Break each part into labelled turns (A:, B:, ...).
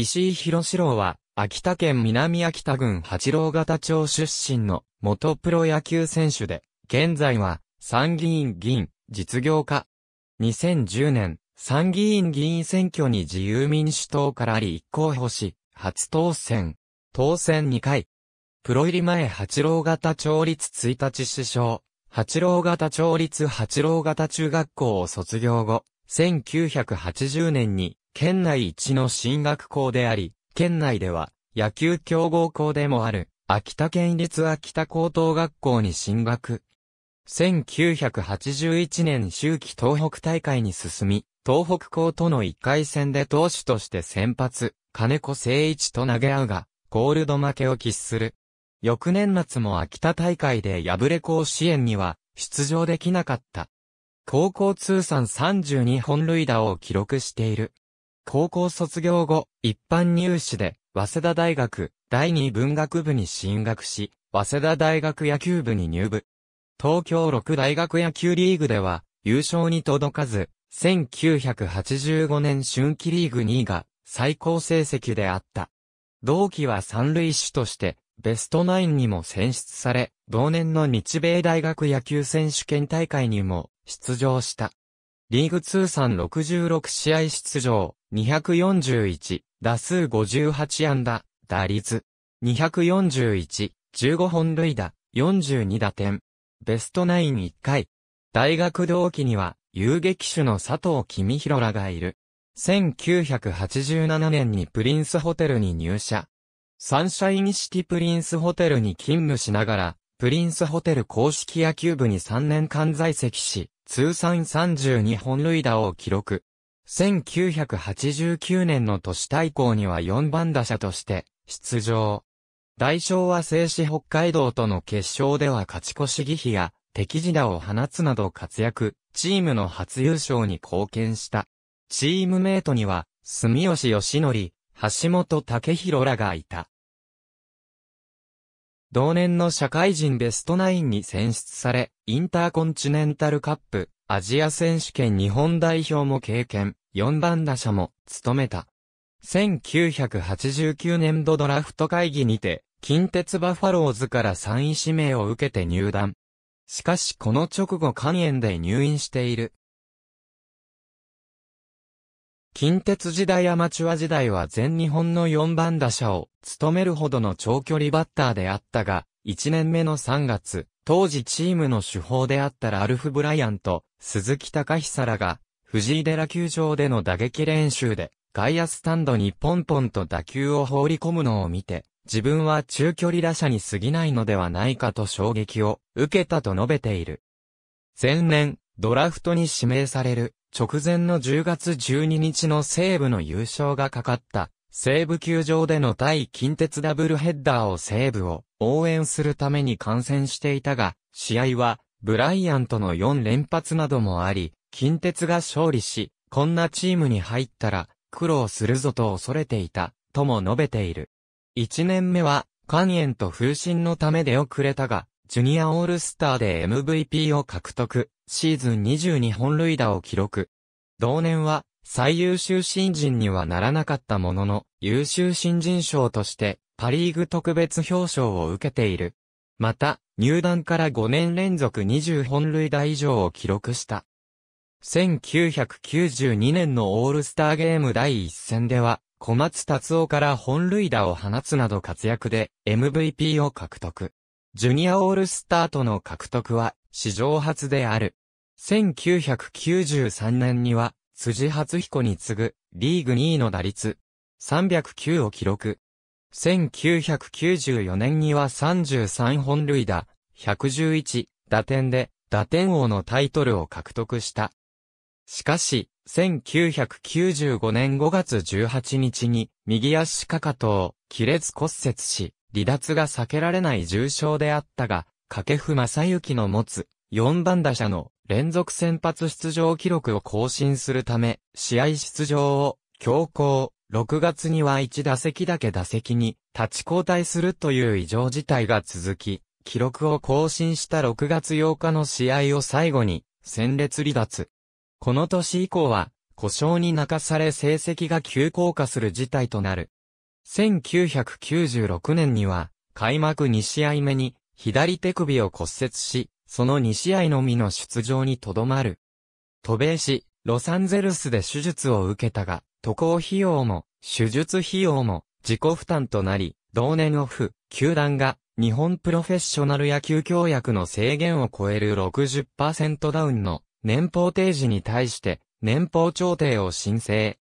A: 石井博士郎は、秋田県南秋田郡八郎潟町出身の元プロ野球選手で、現在は参議院議員、実業家。2010年、参議院議員選挙に自由民主党から立候補し、初当選。当選2回。プロ入り前八郎型町立1日首相、八郎型町立八郎型中学校を卒業後、1980年に県内一の進学校であり、県内では野球強豪校でもある、秋田県立秋田高等学校に進学。1981年秋季東北大会に進み、東北校との1回戦で投手として先発、金子誠一と投げ合うが、コールド負けを喫する。翌年末も秋田大会で敗れ甲子園には出場できなかった。高校通算32本塁打を記録している。高校卒業後、一般入試で、早稲田大学第二文学部に進学し、早稲田大学野球部に入部。東京六大学野球リーグでは、優勝に届かず、1985年春季リーグ2位が最高成績であった。同期は三塁手として、ベストナインにも選出され、同年の日米大学野球選手権大会にも出場した。リーグ通算66試合出場、241、打数58安打、打率、241、15本塁打、42打点。ベストナイン1回。大学同期には、遊撃手の佐藤君広らがいる。1987年にプリンスホテルに入社。サンシャインシティプリンスホテルに勤務しながら、プリンスホテル公式野球部に3年間在籍し、通算32本塁打を記録。1989年の都市対抗には4番打者として出場。代償は静止北海道との決勝では勝ち越し義比や敵地打を放つなど活躍、チームの初優勝に貢献した。チームメイトには、住吉義則、橋本武宏らがいた。同年の社会人ベストナインに選出され、インターコンチネンタルカップ、アジア選手権日本代表も経験、4番打者も務めた。1989年度ドラフト会議にて、近鉄バファローズから3位指名を受けて入団。しかしこの直後肝炎で入院している。近鉄時代アマチュア時代は全日本の4番打者を務めるほどの長距離バッターであったが、1年目の3月、当時チームの主砲であったラルフ・ブライアンと鈴木隆久らが、藤井寺球場での打撃練習で、外野スタンドにポンポンと打球を放り込むのを見て、自分は中距離打者に過ぎないのではないかと衝撃を受けたと述べている。前年、ドラフトに指名される直前の10月12日の西武の優勝がかかった西武球場での対近鉄ダブルヘッダーを西武を応援するために観戦していたが、試合はブライアントの4連発などもあり、近鉄が勝利し、こんなチームに入ったら苦労するぞと恐れていた、とも述べている。1年目は肝炎と風疹のため出遅れたが、ジュニアオールスターで MVP を獲得。シーズン22本塁打を記録。同年は、最優秀新人にはならなかったものの、優秀新人賞として、パリーグ特別表彰を受けている。また、入団から5年連続20本塁打以上を記録した。1992年のオールスターゲーム第1戦では、小松達夫から本塁打を放つなど活躍で MVP を獲得。ジュニアオールスターとの獲得は史上初である。1993年には、辻初彦に次ぐ、リーグ2位の打率、309を記録。1994年には33本塁打、111打点で打点王のタイトルを獲得した。しかし、1995年5月18日に右足かかとを亀裂骨折し、離脱が避けられない重傷であったが、掛布正幸の持つ4番打者の連続先発出場記録を更新するため、試合出場を強行、6月には1打席だけ打席に立ち交代するという異常事態が続き、記録を更新した6月8日の試合を最後に、戦列離脱。この年以降は、故障に泣かされ成績が急降下する事態となる。1996年には、開幕2試合目に、左手首を骨折し、その2試合のみの出場にとどまる。渡米し、ロサンゼルスで手術を受けたが、渡航費用も、手術費用も、自己負担となり、同年オフ、球団が、日本プロフェッショナル野球協約の制限を超える60%ダウンの年俸提示に対して年俸調停を申請。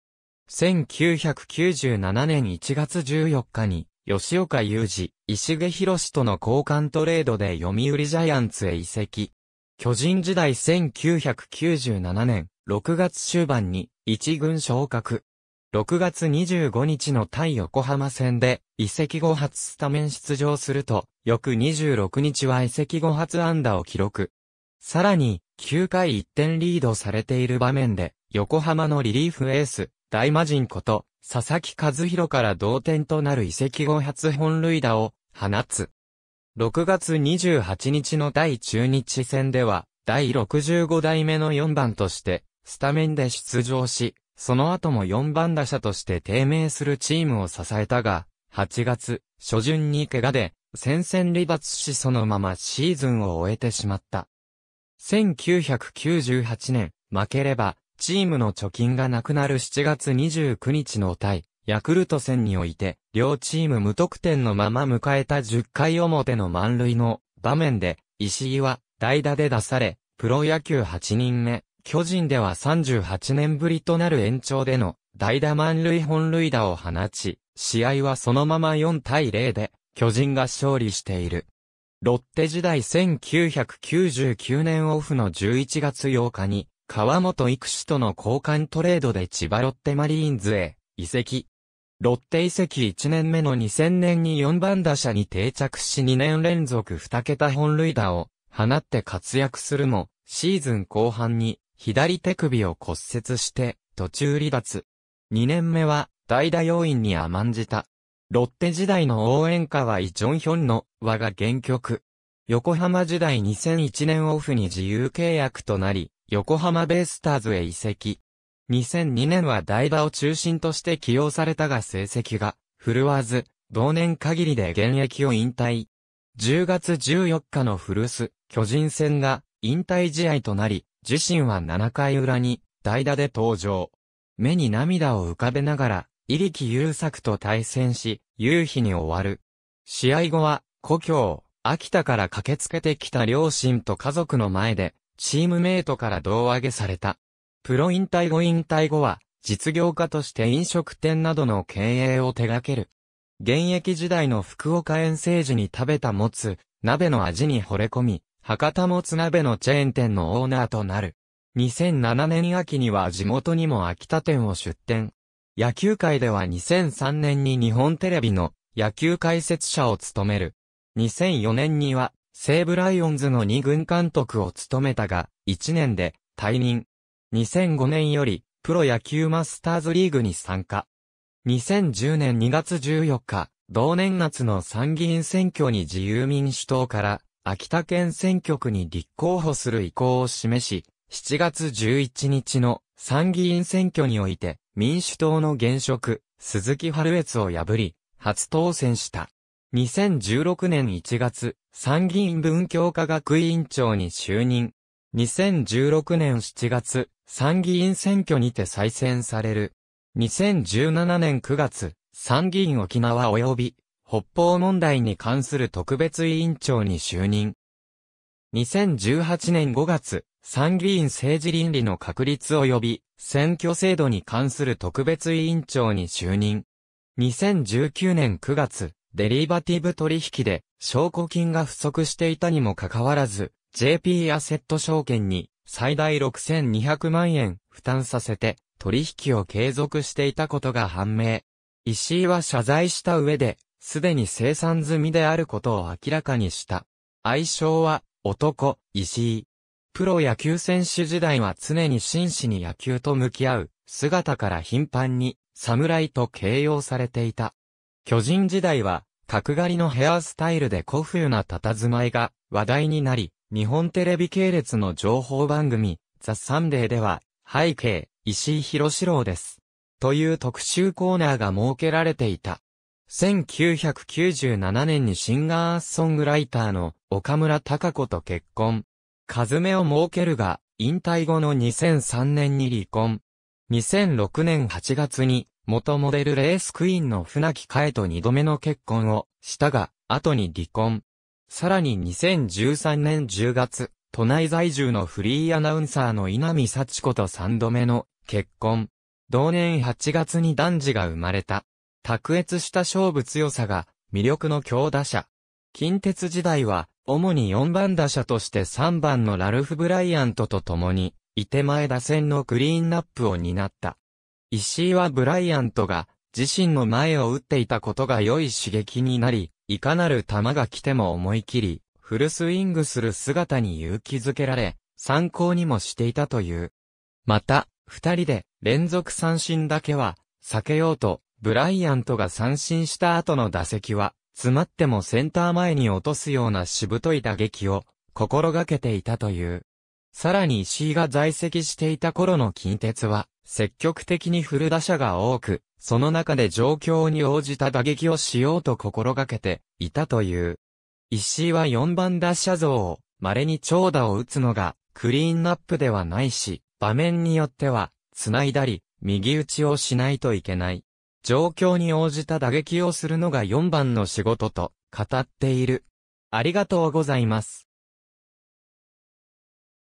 A: 1997年1月14日に吉岡雄二、石毛博士との交換トレードで読売ジャイアンツへ移籍。巨人時代1997年6月終盤に一軍昇格。6月25日の対横浜戦で移籍後初スタメン出場すると、翌26日は移籍後初安打を記録。さらに、9回1点リードされている場面で、横浜のリリーフエース、大魔神こと、佐々木和弘から同点となる遺跡後初本塁打を放つ。6月28日の第中日戦では、第65代目の4番として、スタメンで出場し、その後も4番打者として低迷するチームを支えたが、8月、初旬に怪我で、戦線離脱しそのままシーズンを終えてしまった。1998年、負ければ、チームの貯金がなくなる7月29日の対、ヤクルト戦において、両チーム無得点のまま迎えた10回表の満塁の場面で、石井は代打で出され、プロ野球8人目、巨人では38年ぶりとなる延長での代打満塁本塁打を放ち、試合はそのまま4対0で、巨人が勝利している。ロッテ時代1999年オフの11月8日に、川本育士との交換トレードで千葉ロッテマリーンズへ移籍。ロッテ移籍1年目の2000年に4番打者に定着し2年連続2桁本塁打を放って活躍するも、シーズン後半に左手首を骨折して途中離脱。2年目は代打要員に甘んじた。ロッテ時代の応援歌はイ・ジョンヒョンの和が原曲。横浜時代2001年オフに自由契約となり、横浜ベイスターズへ移籍。2002年は代打を中心として起用されたが成績が振るわず、同年限りで現役を引退。10月14日の古巣、巨人戦が引退試合となり、自身は7回裏に代打で登場。目に涙を浮かべながら、入り木優作と対戦し、夕日に終わる。試合後は、故郷、秋田から駆けつけてきた両親と家族の前で、チームメイトから胴上げされた。プロ引退後引退後は、実業家として飲食店などの経営を手掛ける。現役時代の福岡遠征時に食べたもつ、鍋の味に惚れ込み、博多もつ鍋のチェーン店のオーナーとなる。2007年秋には地元にも秋田店を出店。野球界では2003年に日本テレビの野球解説者を務める。2004年には西武ライオンズの2軍監督を務めたが、1年で退任。2005年より、プロ野球マスターズリーグに参加。2010年2月14日、同年夏の参議院選挙に自由民主党から、秋田県選挙区に立候補する意向を示し、7月11日の参議院選挙において、民主党の現職、鈴木春越を破り、初当選した。2016年1月、参議院文教科学委員長に就任。2016年7月、参議院選挙にて再選される。2017年9月、参議院沖縄及び北方問題に関する特別委員長に就任。2018年5月、参議院政治倫理の確立及び選挙制度に関する特別委員長に就任。2019年9月、デリバティブ取引で証拠金が不足していたにもかかわらず、JP アセット証券に最大6200万円負担させて取引を継続していたことが判明。石井は謝罪した上で、すでに生産済みであることを明らかにした。愛称は、男、石井。プロ野球選手時代は常に真摯に野球と向き合う姿から頻繁に侍と形容されていた。巨人時代は、角刈りのヘアスタイルで古風な佇まいが話題になり、日本テレビ系列の情報番組、ザ・サンデーでは、背景、石井博士郎です。という特集コーナーが設けられていた。1997年にシンガーソングライターの岡村隆子と結婚。風目を設けるが、引退後の2003年に離婚。2006年8月に元モデルレースクイーンの船木香江と二度目の結婚をしたが、後に離婚。さらに2013年10月、都内在住のフリーアナウンサーの稲見幸子と三度目の結婚。同年8月に男児が生まれた。卓越した勝負強さが魅力の強打者。近鉄時代は、主に4番打者として3番のラルフ・ブライアントと共に、いて前打線のクリーンナップを担った。石井はブライアントが自身の前を打っていたことが良い刺激になり、いかなる球が来ても思い切り、フルスイングする姿に勇気づけられ、参考にもしていたという。また、二人で連続三振だけは避けようと、ブライアントが三振した後の打席は、詰まってもセンター前に落とすようなしぶとい打撃を心がけていたという。さらに石井が在籍していた頃の近鉄は、積極的に振る打者が多く、その中で状況に応じた打撃をしようと心がけていたという。石井は4番打者像を稀に長打を打つのがクリーンナップではないし、場面によっては繋いだり、右打ちをしないといけない。状況に応じた打撃をするのが4番の仕事と語っている。ありがとうございます。